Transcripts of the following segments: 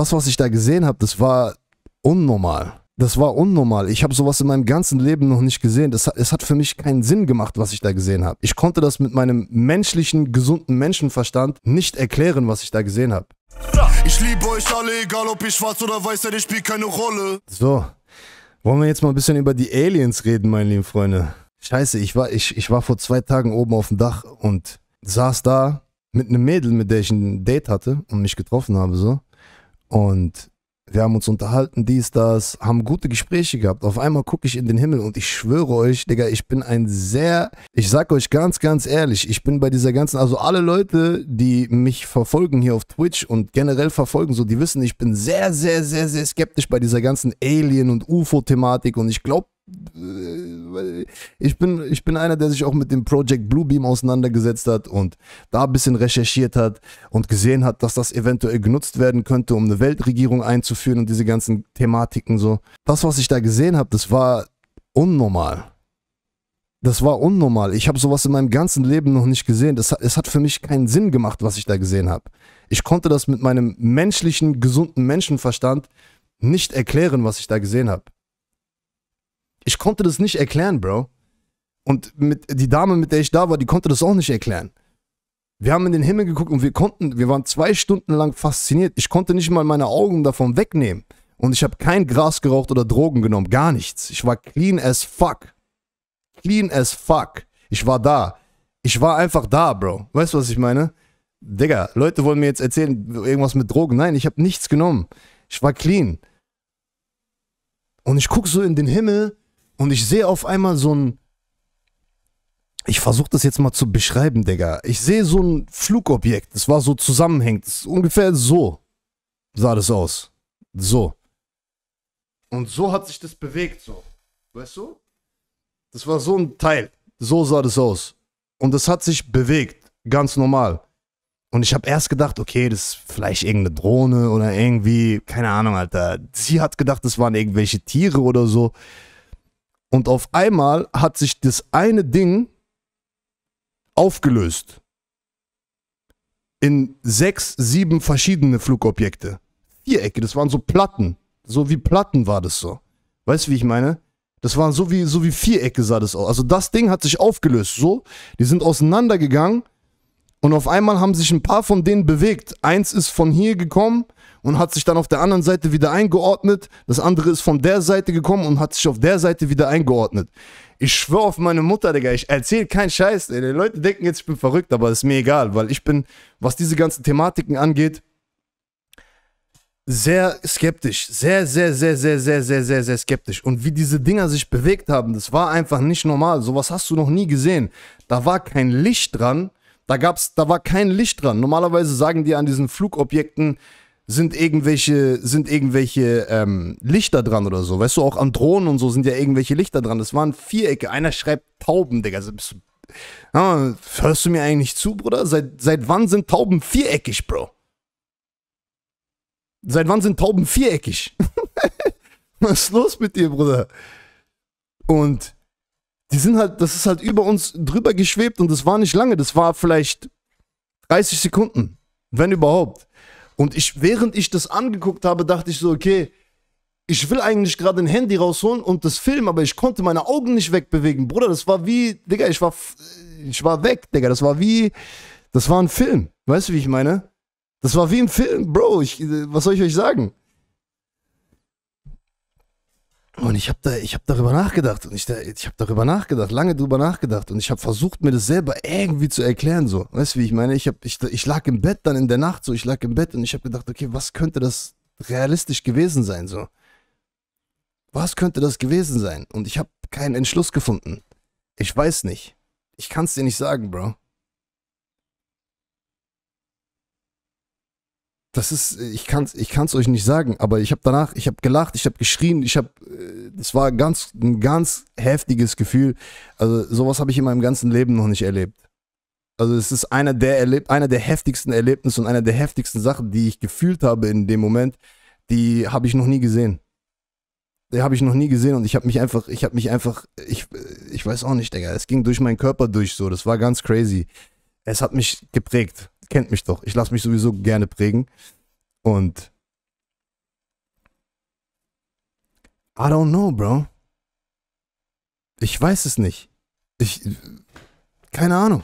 das, was ich da gesehen habe, das war unnormal. Das war unnormal. Ich habe sowas in meinem ganzen Leben noch nicht gesehen. Das, es hat für mich keinen Sinn gemacht, was ich da gesehen habe. Ich konnte das mit meinem menschlichen, gesunden Menschenverstand nicht erklären, was ich da gesehen habe. Ich liebe euch alle, egal ob ich schwarz oder weiß seid, ich spielt keine Rolle. So, wollen wir jetzt mal ein bisschen über die Aliens reden, meine lieben Freunde. Scheiße, ich war, ich, ich war vor zwei Tagen oben auf dem Dach und saß da mit einem Mädel, mit der ich ein Date hatte und mich getroffen habe, so. Und wir haben uns unterhalten, dies, das, haben gute Gespräche gehabt. Auf einmal gucke ich in den Himmel und ich schwöre euch, Digga, ich bin ein sehr, ich sag euch ganz, ganz ehrlich, ich bin bei dieser ganzen, also alle Leute, die mich verfolgen hier auf Twitch und generell verfolgen, so, die wissen, ich bin sehr, sehr, sehr, sehr skeptisch bei dieser ganzen Alien- und UFO-Thematik und ich glaube äh, ich bin, ich bin einer, der sich auch mit dem Project Bluebeam auseinandergesetzt hat und da ein bisschen recherchiert hat und gesehen hat, dass das eventuell genutzt werden könnte, um eine Weltregierung einzuführen und diese ganzen Thematiken so. Das, was ich da gesehen habe, das war unnormal. Das war unnormal. Ich habe sowas in meinem ganzen Leben noch nicht gesehen. Das, es hat für mich keinen Sinn gemacht, was ich da gesehen habe. Ich konnte das mit meinem menschlichen, gesunden Menschenverstand nicht erklären, was ich da gesehen habe. Ich konnte das nicht erklären, Bro. Und mit, die Dame, mit der ich da war, die konnte das auch nicht erklären. Wir haben in den Himmel geguckt und wir konnten, wir waren zwei Stunden lang fasziniert. Ich konnte nicht mal meine Augen davon wegnehmen. Und ich habe kein Gras geraucht oder Drogen genommen, gar nichts. Ich war clean as fuck. Clean as fuck. Ich war da. Ich war einfach da, Bro. Weißt du, was ich meine? Digga, Leute wollen mir jetzt erzählen, irgendwas mit Drogen. Nein, ich habe nichts genommen. Ich war clean. Und ich gucke so in den Himmel und ich sehe auf einmal so ein. Ich versuche das jetzt mal zu beschreiben, Digga. Ich sehe so ein Flugobjekt. Das war so zusammenhängend. Ungefähr so sah das aus. So. Und so hat sich das bewegt, so. Weißt du? Das war so ein Teil. So sah das aus. Und das hat sich bewegt. Ganz normal. Und ich habe erst gedacht, okay, das ist vielleicht irgendeine Drohne oder irgendwie, keine Ahnung, Alter. Sie hat gedacht, das waren irgendwelche Tiere oder so. Und auf einmal hat sich das eine Ding aufgelöst. In sechs, sieben verschiedene Flugobjekte. Vierecke, das waren so Platten. So wie Platten war das so. Weißt du, wie ich meine? Das waren so wie, so wie Vierecke sah das aus. Also das Ding hat sich aufgelöst. So, die sind auseinandergegangen und auf einmal haben sich ein paar von denen bewegt. Eins ist von hier gekommen und hat sich dann auf der anderen Seite wieder eingeordnet. Das andere ist von der Seite gekommen und hat sich auf der Seite wieder eingeordnet. Ich schwöre auf meine Mutter, Digga, ich erzähle keinen Scheiß. Ey. Die Leute denken jetzt, ich bin verrückt, aber ist mir egal, weil ich bin, was diese ganzen Thematiken angeht, sehr skeptisch. Sehr, sehr, sehr, sehr, sehr, sehr, sehr, sehr skeptisch. Und wie diese Dinger sich bewegt haben, das war einfach nicht normal. Sowas hast du noch nie gesehen. Da war kein Licht dran da gab's, da war kein Licht dran. Normalerweise sagen die an diesen Flugobjekten sind irgendwelche, sind irgendwelche ähm, Lichter dran oder so. Weißt du, auch an Drohnen und so sind ja irgendwelche Lichter dran. Das waren Vierecke. Einer schreibt Tauben, Digga. Also bist du, ah, hörst du mir eigentlich zu, Bruder? Seit, seit wann sind Tauben viereckig, Bro? Seit wann sind Tauben viereckig? Was ist los mit dir, Bruder? Und die sind halt, das ist halt über uns drüber geschwebt und das war nicht lange, das war vielleicht 30 Sekunden, wenn überhaupt. Und ich, während ich das angeguckt habe, dachte ich so, okay, ich will eigentlich gerade ein Handy rausholen und das filmen, aber ich konnte meine Augen nicht wegbewegen. Bruder, das war wie, Digga, ich war, ich war weg, Digga, das war wie, das war ein Film. Weißt du, wie ich meine? Das war wie ein Film, Bro, ich, was soll ich euch sagen? Und ich habe da, ich hab darüber nachgedacht und ich, ich habe darüber nachgedacht, lange darüber nachgedacht und ich habe versucht, mir das selber irgendwie zu erklären. So, weißt du, wie ich meine? Ich, hab, ich, ich lag im Bett dann in der Nacht, so ich lag im Bett und ich habe gedacht, okay, was könnte das realistisch gewesen sein? So, was könnte das gewesen sein? Und ich habe keinen Entschluss gefunden. Ich weiß nicht. Ich kann es dir nicht sagen, Bro. das ist, ich kann es ich kann's euch nicht sagen, aber ich habe danach, ich habe gelacht, ich habe geschrien, ich habe, äh, das war ganz, ein ganz heftiges Gefühl. Also sowas habe ich in meinem ganzen Leben noch nicht erlebt. Also es ist einer der, erlebt, einer der heftigsten Erlebnisse und einer der heftigsten Sachen, die ich gefühlt habe in dem Moment, die habe ich noch nie gesehen. Die habe ich noch nie gesehen und ich habe mich einfach, ich habe mich einfach, ich, ich weiß auch nicht, Digga, es ging durch meinen Körper durch so, das war ganz crazy. Es hat mich geprägt kennt mich doch. Ich lasse mich sowieso gerne prägen. Und I don't know, bro. Ich weiß es nicht. Ich keine Ahnung.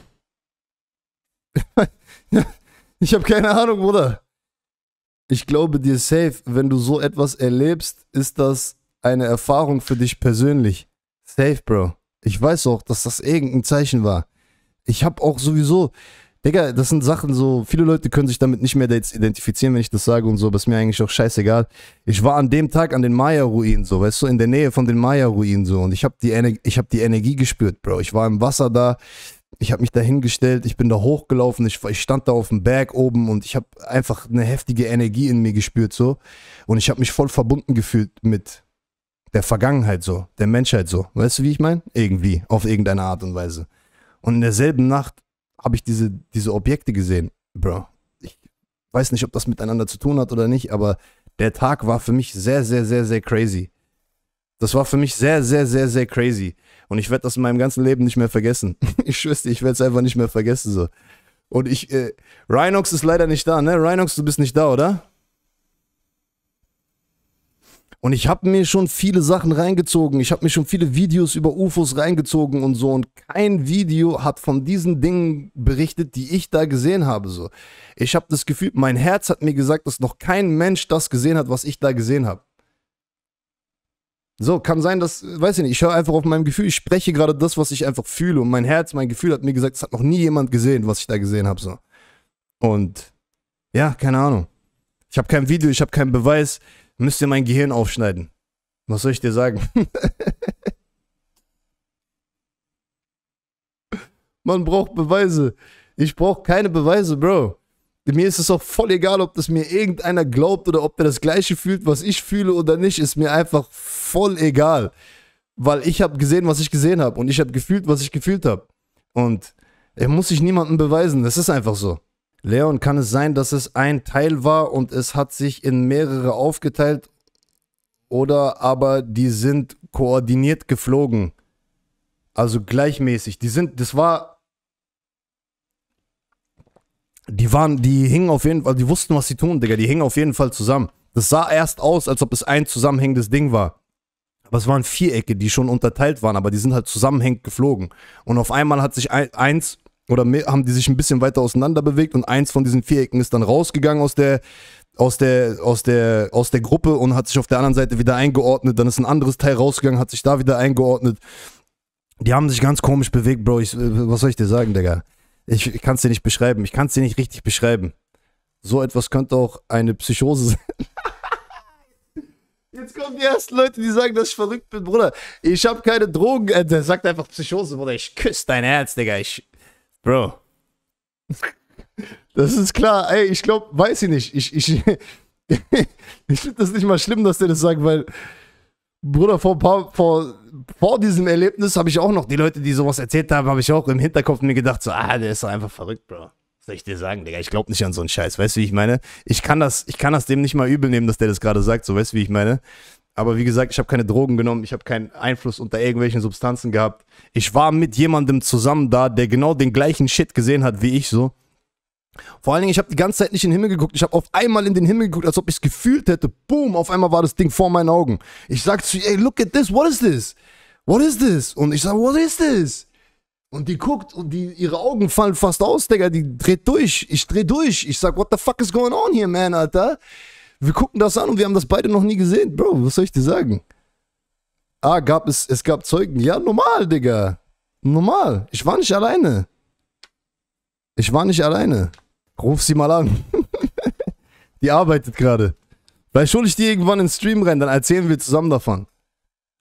ich habe keine Ahnung, Bruder. Ich glaube dir safe, wenn du so etwas erlebst, ist das eine Erfahrung für dich persönlich. Safe, Bro. Ich weiß auch, dass das irgendein Zeichen war. Ich habe auch sowieso, Digga, das sind Sachen so, viele Leute können sich damit nicht mehr jetzt identifizieren, wenn ich das sage und so, aber ist mir eigentlich auch scheißegal. Ich war an dem Tag an den Maya-Ruinen, so, weißt du, in der Nähe von den Maya-Ruinen, so, und ich habe die, Ener hab die Energie gespürt, Bro. Ich war im Wasser da, ich habe mich da hingestellt, ich bin da hochgelaufen, ich, ich stand da auf dem Berg oben und ich habe einfach eine heftige Energie in mir gespürt, so. Und ich habe mich voll verbunden gefühlt mit der Vergangenheit, so, der Menschheit, so. Weißt du, wie ich meine? Irgendwie, auf irgendeine Art und Weise. Und in derselben Nacht habe ich diese, diese Objekte gesehen. Bro, ich weiß nicht, ob das miteinander zu tun hat oder nicht, aber der Tag war für mich sehr, sehr, sehr, sehr crazy. Das war für mich sehr, sehr, sehr, sehr crazy. Und ich werde das in meinem ganzen Leben nicht mehr vergessen. ich schwöre ich werde es einfach nicht mehr vergessen so. Und ich, äh, Rhinox ist leider nicht da, ne? Rhinox, du bist nicht da, oder? Und ich habe mir schon viele Sachen reingezogen. Ich habe mir schon viele Videos über UFOs reingezogen und so. Und kein Video hat von diesen Dingen berichtet, die ich da gesehen habe. So. Ich habe das Gefühl, mein Herz hat mir gesagt, dass noch kein Mensch das gesehen hat, was ich da gesehen habe. So, kann sein, dass, weiß ich nicht, ich höre einfach auf meinem Gefühl, ich spreche gerade das, was ich einfach fühle. Und mein Herz, mein Gefühl hat mir gesagt, es hat noch nie jemand gesehen, was ich da gesehen habe. So. Und ja, keine Ahnung. Ich habe kein Video, ich habe keinen Beweis müsst ihr mein Gehirn aufschneiden. Was soll ich dir sagen? Man braucht Beweise. Ich brauche keine Beweise, Bro. Mir ist es auch voll egal, ob das mir irgendeiner glaubt oder ob der das gleiche fühlt, was ich fühle oder nicht, ist mir einfach voll egal, weil ich habe gesehen, was ich gesehen habe und ich habe gefühlt, was ich gefühlt habe. Und er muss sich niemandem beweisen, das ist einfach so. Leon, kann es sein, dass es ein Teil war und es hat sich in mehrere aufgeteilt? Oder aber die sind koordiniert geflogen? Also gleichmäßig. Die sind, das war. Die waren, die hingen auf jeden Fall, die wussten, was sie tun, Digga. Die hingen auf jeden Fall zusammen. Das sah erst aus, als ob es ein zusammenhängendes Ding war. Aber es waren Vierecke, die schon unterteilt waren, aber die sind halt zusammenhängend geflogen. Und auf einmal hat sich eins oder haben die sich ein bisschen weiter auseinander bewegt und eins von diesen Vierecken ist dann rausgegangen aus der aus der aus der aus der Gruppe und hat sich auf der anderen Seite wieder eingeordnet, dann ist ein anderes Teil rausgegangen, hat sich da wieder eingeordnet. Die haben sich ganz komisch bewegt, Bro. Ich, äh, was soll ich dir sagen, Digga? Ich, ich kann es dir nicht beschreiben. Ich kann es dir nicht richtig beschreiben. So etwas könnte auch eine Psychose sein. Jetzt kommen die ersten Leute, die sagen, dass ich verrückt bin, Bruder. Ich habe keine Drogen. Äh, der sagt einfach Psychose, Bruder. Ich küsse dein Herz, Digga. Ich, Bro. Das ist klar. Ey, ich glaube, weiß ich nicht. Ich, ich, ich finde das nicht mal schlimm, dass der das sagt, weil, Bruder, vor, paar, vor, vor diesem Erlebnis habe ich auch noch die Leute, die sowas erzählt haben, habe ich auch im Hinterkopf mir gedacht, so, ah, der ist doch einfach verrückt, Bro. soll ich dir sagen, Digga? Ich glaube nicht an so einen Scheiß. Weißt du, wie ich meine? Ich kann das, ich kann das dem nicht mal übel nehmen, dass der das gerade sagt. So, weißt du, wie ich meine? Aber wie gesagt, ich habe keine Drogen genommen, ich habe keinen Einfluss unter irgendwelchen Substanzen gehabt. Ich war mit jemandem zusammen da, der genau den gleichen Shit gesehen hat wie ich so. Vor allen Dingen, ich habe die ganze Zeit nicht in den Himmel geguckt. Ich habe auf einmal in den Himmel geguckt, als ob ich es gefühlt hätte. Boom, auf einmal war das Ding vor meinen Augen. Ich sag zu ihr, ey, look at this, what is this? What is this? Und ich sage, what is this? Und die guckt und die, ihre Augen fallen fast aus, Digga. Die dreht durch. Ich dreh durch. Ich sag, what the fuck is going on here, man, Alter? Wir gucken das an und wir haben das beide noch nie gesehen. Bro, was soll ich dir sagen? Ah, gab es, es gab Zeugen. Ja, normal, Digga. Normal. Ich war nicht alleine. Ich war nicht alleine. Ruf sie mal an. die arbeitet gerade. Vielleicht hole ich die irgendwann in den Stream rein, dann erzählen wir zusammen davon.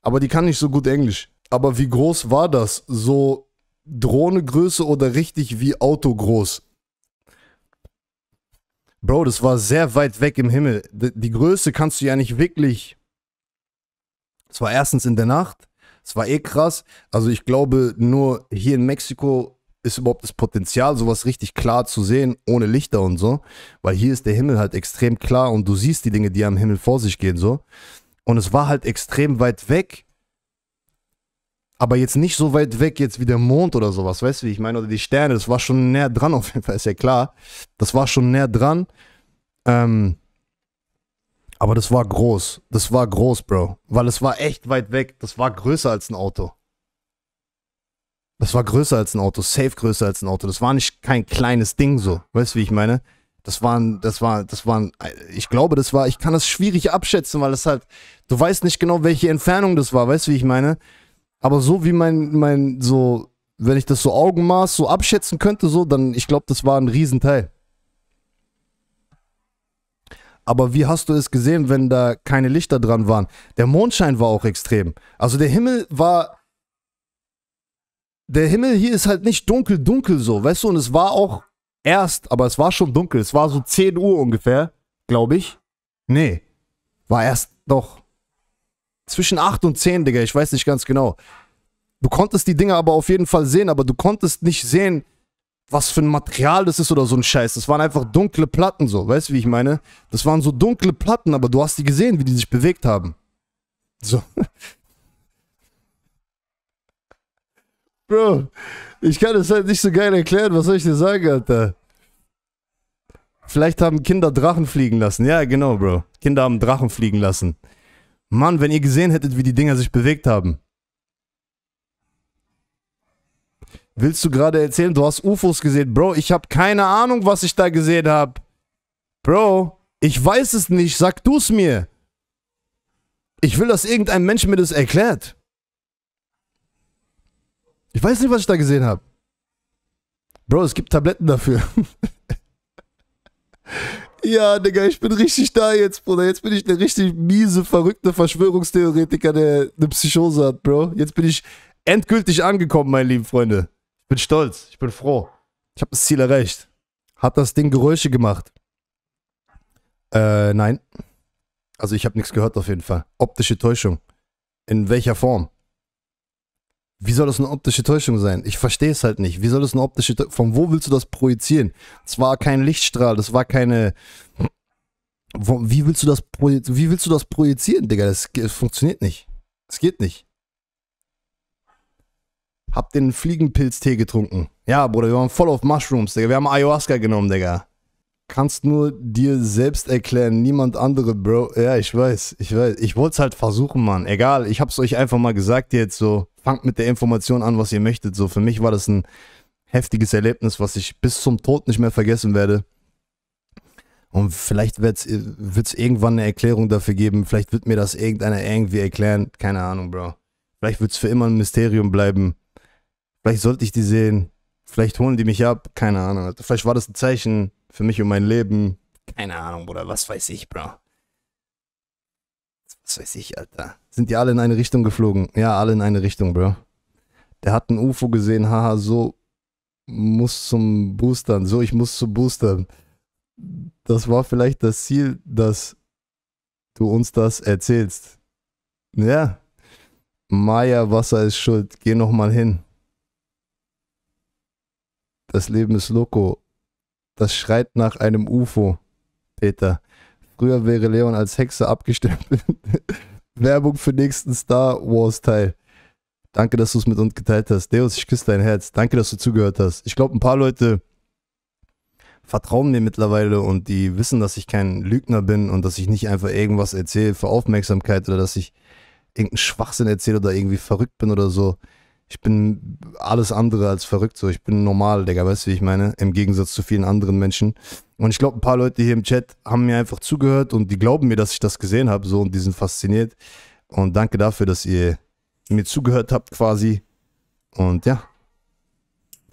Aber die kann nicht so gut Englisch. Aber wie groß war das? So Drohnegröße oder richtig wie Auto groß? Bro, das war sehr weit weg im Himmel. D die Größe kannst du ja nicht wirklich. Es war erstens in der Nacht. Es war eh krass. Also ich glaube, nur hier in Mexiko ist überhaupt das Potenzial, sowas richtig klar zu sehen, ohne Lichter und so. Weil hier ist der Himmel halt extrem klar und du siehst die Dinge, die am Himmel vor sich gehen, so. Und es war halt extrem weit weg aber jetzt nicht so weit weg jetzt wie der Mond oder sowas, weißt du, wie ich meine, oder die Sterne, das war schon näher dran auf jeden Fall, ist ja klar. Das war schon näher dran. Ähm, aber das war groß, das war groß, Bro, weil es war echt weit weg, das war größer als ein Auto. Das war größer als ein Auto, safe größer als ein Auto. Das war nicht kein kleines Ding so, weißt du, wie ich meine? Das waren, das war, das waren, ich glaube, das war, ich kann das schwierig abschätzen, weil es halt, du weißt nicht genau, welche Entfernung das war, weißt du, wie ich meine? Aber so wie mein, mein, so, wenn ich das so Augenmaß so abschätzen könnte, so, dann, ich glaube, das war ein Riesenteil. Aber wie hast du es gesehen, wenn da keine Lichter dran waren? Der Mondschein war auch extrem. Also der Himmel war. Der Himmel hier ist halt nicht dunkel, dunkel so, weißt du? Und es war auch erst, aber es war schon dunkel. Es war so 10 Uhr ungefähr, glaube ich. Nee, war erst doch zwischen 8 und 10, Digga, ich weiß nicht ganz genau. Du konntest die Dinger aber auf jeden Fall sehen, aber du konntest nicht sehen, was für ein Material das ist oder so ein Scheiß. Das waren einfach dunkle Platten so, weißt du, wie ich meine? Das waren so dunkle Platten, aber du hast die gesehen, wie die sich bewegt haben. So. Bro, ich kann es halt nicht so geil erklären, was soll ich dir sagen, Alter? Vielleicht haben Kinder Drachen fliegen lassen. Ja, genau, Bro. Kinder haben Drachen fliegen lassen. Mann, wenn ihr gesehen hättet, wie die Dinger sich bewegt haben. Willst du gerade erzählen, du hast UFOs gesehen? Bro, ich habe keine Ahnung, was ich da gesehen habe. Bro, ich weiß es nicht. Sag du es mir. Ich will, dass irgendein Mensch mir das erklärt. Ich weiß nicht, was ich da gesehen habe. Bro, es gibt Tabletten dafür. Ja, Digga, ich bin richtig da jetzt, Bruder. Jetzt bin ich der richtig miese, verrückte Verschwörungstheoretiker, der eine Psychose hat, Bro. Jetzt bin ich endgültig angekommen, meine lieben Freunde. Ich bin stolz, ich bin froh. Ich habe das Ziel erreicht. Hat das Ding Geräusche gemacht? Äh, nein. Also ich habe nichts gehört auf jeden Fall. Optische Täuschung. In welcher Form? Wie soll das eine optische Täuschung sein? Ich verstehe es halt nicht. Wie soll das eine optische Täuschung Von wo willst du das projizieren? Es war kein Lichtstrahl, das war keine. Wie willst du das, projiz Wie willst du das projizieren, Digga? Das, das funktioniert nicht. Es geht nicht. Hab den Fliegenpilztee getrunken. Ja, Bruder, wir waren voll auf Mushrooms, Digga. Wir haben Ayahuasca genommen, Digga. Kannst nur dir selbst erklären, niemand andere, Bro. Ja, ich weiß, ich weiß. Ich wollte es halt versuchen, Mann. Egal, ich hab's euch einfach mal gesagt jetzt so fangt mit der Information an, was ihr möchtet. So, für mich war das ein heftiges Erlebnis, was ich bis zum Tod nicht mehr vergessen werde. Und vielleicht wird es irgendwann eine Erklärung dafür geben. Vielleicht wird mir das irgendeiner irgendwie erklären. Keine Ahnung, Bro. Vielleicht wird es für immer ein Mysterium bleiben. Vielleicht sollte ich die sehen. Vielleicht holen die mich ab. Keine Ahnung. Vielleicht war das ein Zeichen für mich und mein Leben. Keine Ahnung, Bruder. Was weiß ich, Bro weiß ich, Alter. Sind die alle in eine Richtung geflogen? Ja, alle in eine Richtung, Bro. Der hat ein UFO gesehen, haha, so muss zum Boostern, so ich muss zum Boostern. Das war vielleicht das Ziel, dass du uns das erzählst. Ja. Maya, Wasser ist schuld. Geh nochmal hin. Das Leben ist loco. Das schreit nach einem UFO, Peter. Früher wäre Leon als Hexe abgestempelt. Werbung für nächsten Star Wars Teil. Danke, dass du es mit uns geteilt hast. Deus, ich küsse dein Herz. Danke, dass du zugehört hast. Ich glaube, ein paar Leute vertrauen mir mittlerweile und die wissen, dass ich kein Lügner bin und dass ich nicht einfach irgendwas erzähle für Aufmerksamkeit oder dass ich irgendeinen Schwachsinn erzähle oder irgendwie verrückt bin oder so. Ich bin alles andere als verrückt so. Ich bin normal, Digga, weißt du, wie ich meine? Im Gegensatz zu vielen anderen Menschen. Und ich glaube, ein paar Leute hier im Chat haben mir einfach zugehört und die glauben mir, dass ich das gesehen habe, so und die sind fasziniert. Und danke dafür, dass ihr mir zugehört habt quasi. Und ja,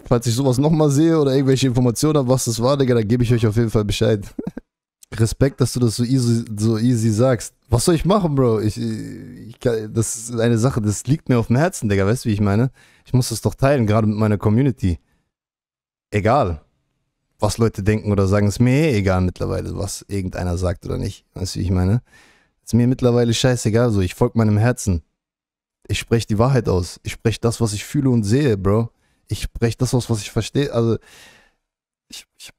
falls ich sowas nochmal sehe oder irgendwelche Informationen habe, was das war, Digga, dann gebe ich euch auf jeden Fall Bescheid. Respekt, dass du das so easy, so easy sagst. Was soll ich machen, Bro? Ich, ich kann, das ist eine Sache, das liegt mir auf dem Herzen, Digga. Weißt du, wie ich meine? Ich muss das doch teilen, gerade mit meiner Community. Egal was Leute denken oder sagen, ist mir eh egal mittlerweile, was irgendeiner sagt oder nicht. Weißt du, wie ich meine? Ist mir mittlerweile scheißegal, so ich folge meinem Herzen. Ich spreche die Wahrheit aus. Ich spreche das, was ich fühle und sehe, Bro. Ich spreche das aus, was ich verstehe. Also, ich, ich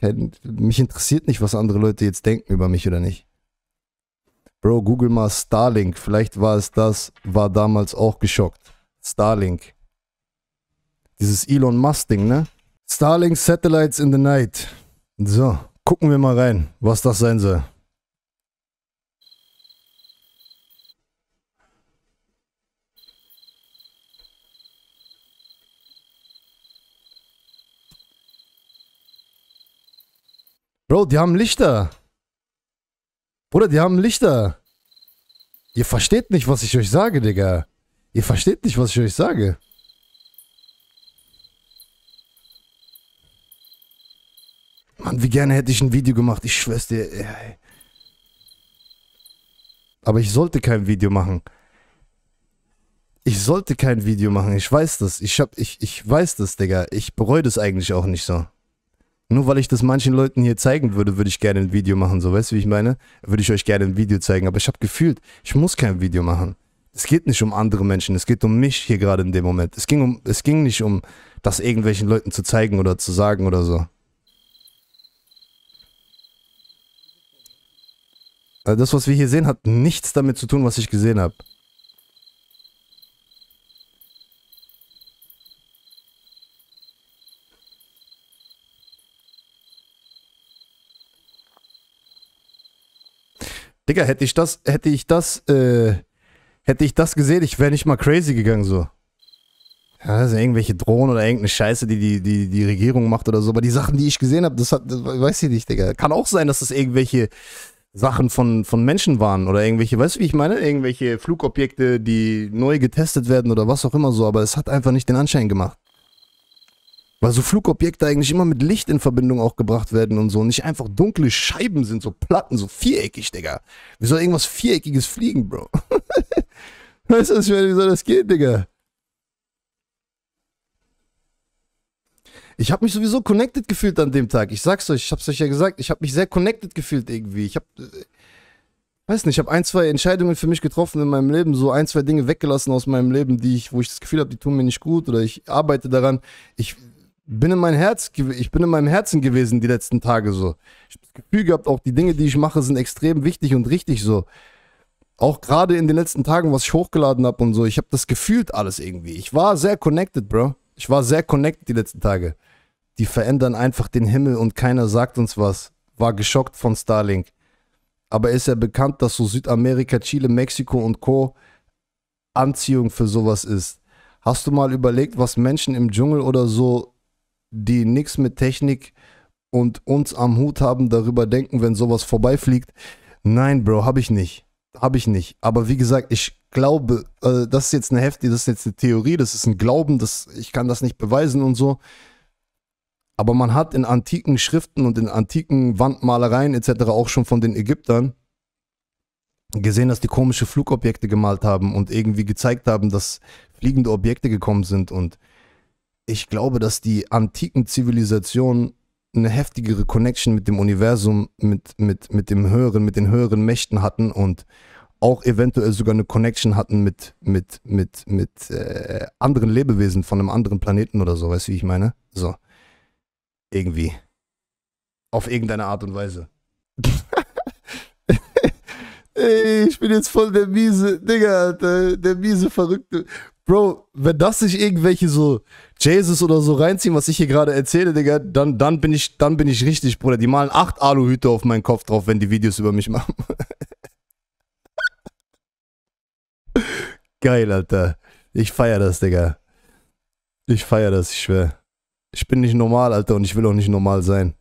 kein, mich interessiert nicht, was andere Leute jetzt denken über mich oder nicht. Bro, google mal Starlink. Vielleicht war es das, war damals auch geschockt. Starlink. Dieses Elon Musk-Ding, ne? Starlink Satellites in the Night. So, gucken wir mal rein, was das sein soll. Bro, die haben Lichter. Bruder, die haben Lichter. Ihr versteht nicht, was ich euch sage, Digga. Ihr versteht nicht, was ich euch sage. Mann, wie gerne hätte ich ein Video gemacht, ich schwör's dir. Ey. Aber ich sollte kein Video machen. Ich sollte kein Video machen, ich weiß das. Ich, hab, ich, ich weiß das, Digga. Ich bereue das eigentlich auch nicht so. Nur weil ich das manchen Leuten hier zeigen würde, würde ich gerne ein Video machen. So, weißt du, wie ich meine? Würde ich euch gerne ein Video zeigen. Aber ich habe gefühlt, ich muss kein Video machen. Es geht nicht um andere Menschen, es geht um mich hier gerade in dem Moment. Es ging, um, es ging nicht um das irgendwelchen Leuten zu zeigen oder zu sagen oder so. Äh, das, was wir hier sehen, hat nichts damit zu tun, was ich gesehen habe. Digga, hätte ich das, hätte ich das, äh, hätte ich das gesehen, ich wäre nicht mal crazy gegangen so. Ja, das sind irgendwelche Drohnen oder irgendeine Scheiße, die die, die, die Regierung macht oder so. Aber die Sachen, die ich gesehen habe, das hat, das weiß ich nicht, Digga. Kann auch sein, dass das irgendwelche Sachen von, von Menschen waren oder irgendwelche, weißt du, wie ich meine? Irgendwelche Flugobjekte, die neu getestet werden oder was auch immer so, aber es hat einfach nicht den Anschein gemacht. Weil so Flugobjekte eigentlich immer mit Licht in Verbindung auch gebracht werden und so. Nicht einfach dunkle Scheiben sind, so Platten, so viereckig, Digga. Wie soll irgendwas Viereckiges fliegen, Bro? weißt du, wie soll das gehen, Digga? Ich habe mich sowieso connected gefühlt an dem Tag. Ich sag's euch, ich hab's euch ja gesagt, ich habe mich sehr connected gefühlt irgendwie. Ich habe äh, weiß nicht, ich habe ein, zwei Entscheidungen für mich getroffen in meinem Leben, so ein, zwei Dinge weggelassen aus meinem Leben, die ich wo ich das Gefühl habe, die tun mir nicht gut oder ich arbeite daran. Ich bin in mein Herz, ich bin in meinem Herzen gewesen die letzten Tage so. Ich habe das Gefühl gehabt, auch die Dinge, die ich mache, sind extrem wichtig und richtig so. Auch gerade in den letzten Tagen, was ich hochgeladen habe und so, ich habe das gefühlt alles irgendwie. Ich war sehr connected, Bro. Ich war sehr connected die letzten Tage. Die verändern einfach den Himmel und keiner sagt uns was. War geschockt von Starlink. Aber ist ja bekannt, dass so Südamerika, Chile, Mexiko und Co. Anziehung für sowas ist. Hast du mal überlegt, was Menschen im Dschungel oder so, die nichts mit Technik und uns am Hut haben, darüber denken, wenn sowas vorbeifliegt? Nein, Bro, habe ich nicht. Habe ich nicht. Aber wie gesagt, ich glaube, äh, das ist jetzt eine heftige, das ist jetzt eine Theorie, das ist ein Glauben, das, ich kann das nicht beweisen und so. Aber man hat in antiken Schriften und in antiken Wandmalereien etc. auch schon von den Ägyptern gesehen, dass die komische Flugobjekte gemalt haben und irgendwie gezeigt haben, dass fliegende Objekte gekommen sind. Und ich glaube, dass die antiken Zivilisationen eine heftigere Connection mit dem Universum, mit, mit, mit dem höheren, mit den höheren Mächten hatten und auch eventuell sogar eine Connection hatten mit, mit, mit, mit äh, anderen Lebewesen von einem anderen Planeten oder so, weißt du, wie ich meine? So. Irgendwie. Auf irgendeine Art und Weise. Ey, ich bin jetzt voll der miese, Digga, Alter, der miese Verrückte. Bro, wenn das sich irgendwelche so Jesus oder so reinziehen, was ich hier gerade erzähle, Digga, dann, dann, bin ich, dann bin ich richtig, Bruder. Die malen acht Aluhüte auf meinen Kopf drauf, wenn die Videos über mich machen. Geil, Alter. Ich feier das, Digga. Ich feier das, ich schwöre ich bin nicht normal, Alter, und ich will auch nicht normal sein.